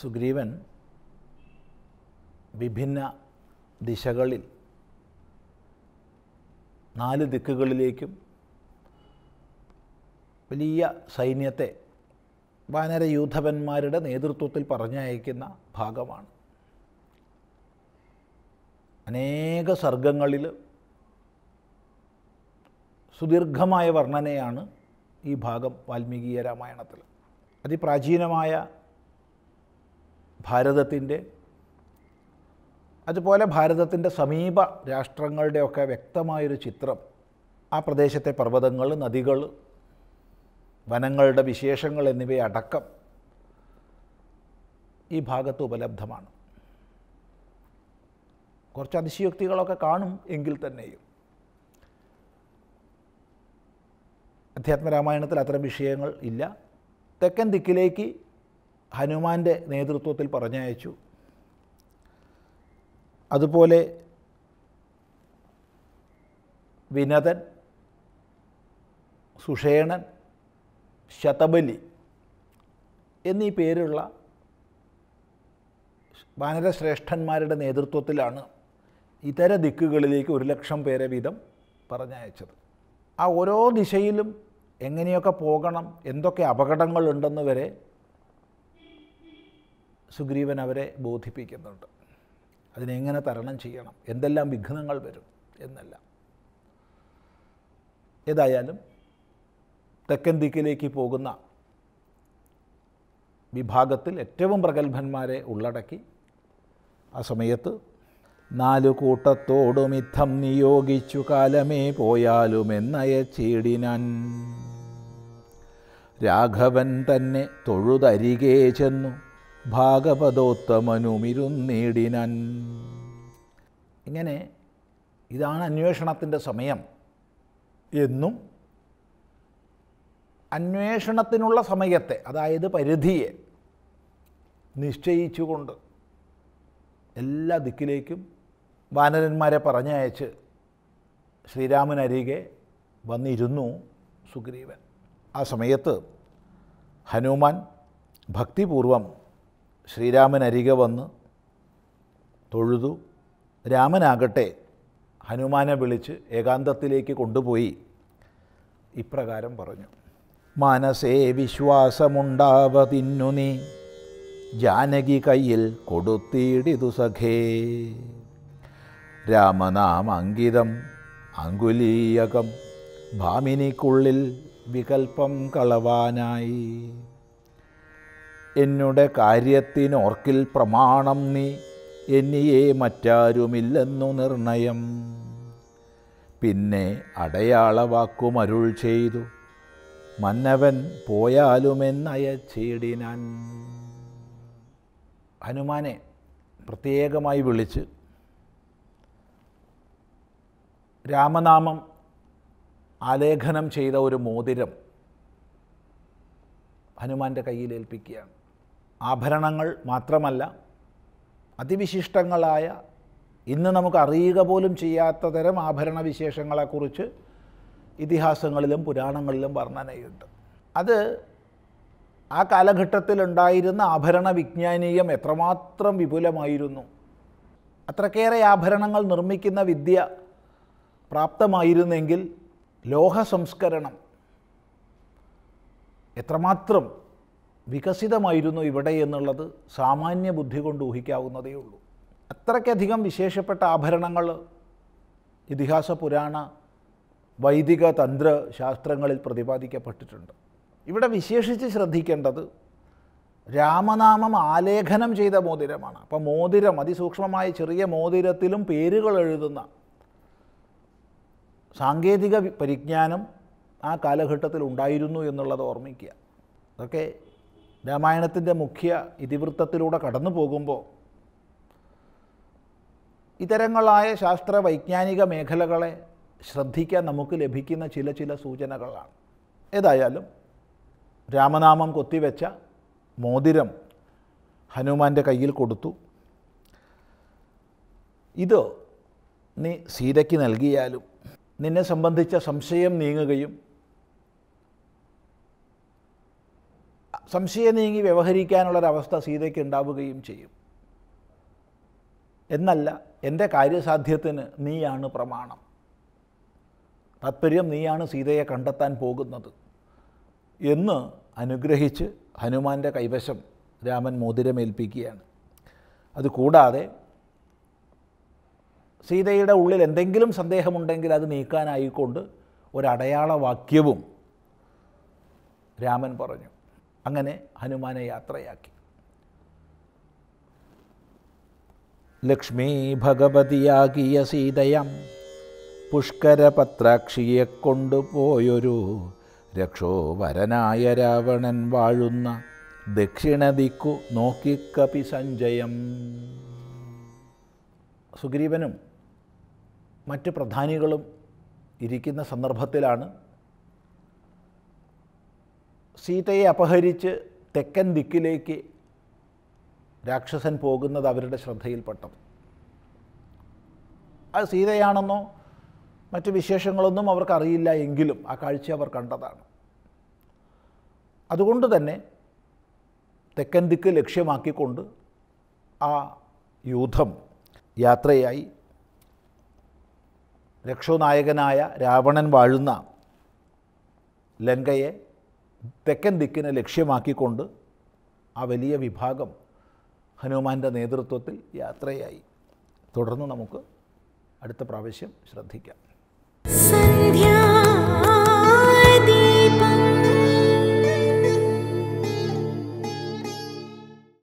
സുഗ്രീവൻ വിഭിന്ന ദിശകളിൽ നാല് ദിക്കുകളിലേക്കും വലിയ സൈന്യത്തെ വാനര വാനരയൂഥവന്മാരുടെ നേതൃത്വത്തിൽ പറഞ്ഞയക്കുന്ന ഭാഗമാണ് അനേക സർഗങ്ങളിൽ സുദീർഘമായ വർണ്ണനയാണ് ഈ ഭാഗം വാൽമീകീയ രാമായണത്തിൽ അതിപ്രാചീനമായ ഭാരതത്തിൻ്റെ അതുപോലെ ഭാരതത്തിൻ്റെ സമീപ രാഷ്ട്രങ്ങളുടെയൊക്കെ വ്യക്തമായൊരു ചിത്രം ആ പ്രദേശത്തെ പർവ്വതങ്ങൾ നദികൾ വനങ്ങളുടെ വിശേഷങ്ങൾ എന്നിവയടക്കം ഈ ഭാഗത്ത് ഉപലബ്ധമാണ് കുറച്ച് അതിശയോക്തികളൊക്കെ കാണും എങ്കിൽ തന്നെയും അധ്യാത്മരാമായണത്തിൽ അത്തരം വിഷയങ്ങൾ ഇല്ല തെക്കൻ ദിക്കിലേക്ക് ഹനുമാൻ്റെ നേതൃത്വത്തിൽ പറഞ്ഞയച്ചു അതുപോലെ വിനതൻ സുഷേണൻ ശതബലി എന്നീ പേരുള്ള വാനരശ്രേഷ്ഠന്മാരുടെ നേതൃത്വത്തിലാണ് ഇതര ദിക്കുകളിലേക്ക് ഒരു ലക്ഷം പേരെ വീതം പറഞ്ഞയച്ചത് ആ ഓരോ ദിശയിലും എങ്ങനെയൊക്കെ പോകണം എന്തൊക്കെ അപകടങ്ങളുണ്ടെന്ന് വരെ സുഗ്രീവൻ അവരെ ബോധിപ്പിക്കുന്നുണ്ട് അതിനെങ്ങനെ തരണം ചെയ്യണം എന്തെല്ലാം വിഘ്നങ്ങൾ വരും എന്നല്ല ഏതായാലും തെക്കൻ ദിക്കിലേക്ക് പോകുന്ന വിഭാഗത്തിൽ ഏറ്റവും പ്രഗത്ഭന്മാരെ ഉള്ളടക്കി ആ സമയത്ത് നാലു കൂട്ടത്തോടുമിത്തം നിയോഗിച്ചു കാലമേ പോയാലും പോയാലുമെന്നയച്ചീടിനാൻ രാഘവൻ തന്നെ തൊഴുതരികേ ചെന്നു ഭാഗവതോത്തമനുമിരുന്നേടിനൻ ഇങ്ങനെ ഇതാണ് അന്വേഷണത്തിൻ്റെ സമയം എന്നും അന്വേഷണത്തിനുള്ള സമയത്തെ അതായത് പരിധിയെ നിശ്ചയിച്ചുകൊണ്ട് എല്ലാ ദിക്കിലേക്കും വാനരന്മാരെ പറഞ്ഞയച്ച് ശ്രീരാമനരികെ വന്നിരുന്നു സുഗ്രീവൻ ആ സമയത്ത് ഹനുമാൻ ഭക്തിപൂർവം ശ്രീരാമൻ അരികെ വന്ന് തൊഴുതു രാമനാകട്ടെ ഹനുമാനെ വിളിച്ച് ഏകാന്തത്തിലേക്ക് കൊണ്ടുപോയി ഇപ്രകാരം പറഞ്ഞു മനസ്സേ വിശ്വാസമുണ്ടാവതിന്നു നീ ജാനകി കയ്യിൽ കൊടുത്തിടിതു സഖേ രാമനാം അങ്കിതം അങ്കുലീയകം ഭാമിനിക്കുള്ളിൽ വികൽപ്പം കളവാനായി എന്നുടെ കാര്യത്തിനോർക്കിൽ പ്രമാണം നീ എന്നിയെ മറ്റാരുമില്ലെന്നു നിർണയം പിന്നെ അടയാളവാക്കുമരുൾ ചെയ്തു മന്നവൻ പോയാലുമെന്നയച്ചിടിനാൻ ഹനുമാനെ പ്രത്യേകമായി വിളിച്ച് രാമനാമം ആലേഖനം ചെയ്ത ഒരു മോതിരം ഹനുമാൻ്റെ കയ്യിലേൽപ്പിക്കുകയാണ് ആഭരണങ്ങൾ മാത്രമല്ല അതിവിശിഷ്ടങ്ങളായ ഇന്ന് നമുക്ക് അറിയുക പോലും ചെയ്യാത്ത തരം ആഭരണ വിശേഷങ്ങളെക്കുറിച്ച് ഇതിഹാസങ്ങളിലും പുരാണങ്ങളിലും വർണ്ണനയുണ്ട് അത് ആ കാലഘട്ടത്തിലുണ്ടായിരുന്ന ആഭരണ വിജ്ഞാനീയം എത്രമാത്രം വിപുലമായിരുന്നു അത്രക്കേറെ ആഭരണങ്ങൾ നിർമ്മിക്കുന്ന വിദ്യ പ്രാപ്തമായിരുന്നെങ്കിൽ ലോഹ സംസ്കരണം എത്രമാത്രം വികസിതമായിരുന്നു ഇവിടെ എന്നുള്ളത് സാമാന്യ ബുദ്ധി കൊണ്ട് ഊഹിക്കാവുന്നതേ ഉള്ളൂ അത്രയ്ക്കധികം വിശേഷപ്പെട്ട ആഭരണങ്ങൾ ഇതിഹാസ പുരാണ വൈദിക തന്ത്ര ശാസ്ത്രങ്ങളിൽ പ്രതിപാദിക്കപ്പെട്ടിട്ടുണ്ട് ഇവിടെ വിശേഷിച്ച് ശ്രദ്ധിക്കേണ്ടത് രാമനാമം ആലേഖനം ചെയ്ത മോതിരമാണ് അപ്പോൾ മോതിരം അതിസൂക്ഷ്മമായ ചെറിയ മോതിരത്തിലും പേരുകൾ എഴുതുന്ന സാങ്കേതിക പരിജ്ഞാനം ആ കാലഘട്ടത്തിൽ ഉണ്ടായിരുന്നു എന്നുള്ളത് ഓർമ്മിക്കുക അതൊക്കെ രാമായണത്തിൻ്റെ മുഖ്യ ഇതിവൃത്തത്തിലൂടെ കടന്നു പോകുമ്പോൾ ഇത്തരങ്ങളായ ശാസ്ത്ര വൈജ്ഞാനിക മേഖലകളെ ശ്രദ്ധിക്കാൻ നമുക്ക് ലഭിക്കുന്ന ചില ചില സൂചനകളാണ് ഏതായാലും രാമനാമം കൊത്തിവെച്ച മോതിരം ഹനുമാൻ്റെ കയ്യിൽ കൊടുത്തു ഇത് നീ സീതയ്ക്ക് നൽകിയാലും നിന്നെ സംബന്ധിച്ച സംശയം നീങ്ങുകയും സംശയ നീങ്ങി വ്യവഹരിക്കാനുള്ളൊരവസ്ഥ സീതയ്ക്ക് ഉണ്ടാവുകയും ചെയ്യും എന്നല്ല എൻ്റെ കാര്യസാധ്യത്തിന് നീയാണ് പ്രമാണം താത്പര്യം നീയാണ് സീതയെ കണ്ടെത്താൻ പോകുന്നത് എന്ന് അനുഗ്രഹിച്ച് ഹനുമാൻ്റെ കൈവശം രാമൻ മോതിരമേൽപ്പിക്കുകയാണ് അതുകൂടാതെ സീതയുടെ ഉള്ളിൽ എന്തെങ്കിലും സന്ദേഹമുണ്ടെങ്കിൽ അത് നീക്കാനായിക്കൊണ്ട് ഒരടയാളവാക്യവും രാമൻ പറഞ്ഞു അങ്ങനെ ഹനുമാനെ യാത്രയാക്കി ലക്ഷ്മി ഭഗവതിയാകിയ സീതയം പുഷ്കരപത്രാക്ഷിയെ കൊണ്ടുപോയൊരു രക്ഷോവരനായ രാവണൻ വാഴുന്ന ദക്ഷിണദിക്കു നോക്കിക്കപി സഞ്ജയം സുഗ്രീവനും മറ്റ് പ്രധാനികളും ഇരിക്കുന്ന സന്ദർഭത്തിലാണ് സീതയെ അപഹരിച്ച് തെക്കൻ ദിക്കിലേക്ക് രാക്ഷസൻ പോകുന്നത് അവരുടെ ശ്രദ്ധയിൽപ്പെട്ടത് അത് സീതയാണെന്നോ മറ്റ് വിശേഷങ്ങളൊന്നും അവർക്കറിയില്ല എങ്കിലും ആ കാഴ്ച അവർ കണ്ടതാണ് അതുകൊണ്ട് തന്നെ തെക്കൻ ദിക്ക് ലക്ഷ്യമാക്കിക്കൊണ്ട് ആ യൂഥം യാത്രയായി രക്ഷോനായകനായ രാവണൻ വാഴുന്ന ലങ്കയെ തെക്കൻ ദിക്കിനെ ലക്ഷ്യമാക്കിക്കൊണ്ട് ആ വലിയ വിഭാഗം ഹനുമാൻ്റെ നേതൃത്വത്തിൽ യാത്രയായി തുടർന്ന് നമുക്ക് അടുത്ത പ്രാവശ്യം ശ്രദ്ധിക്കാം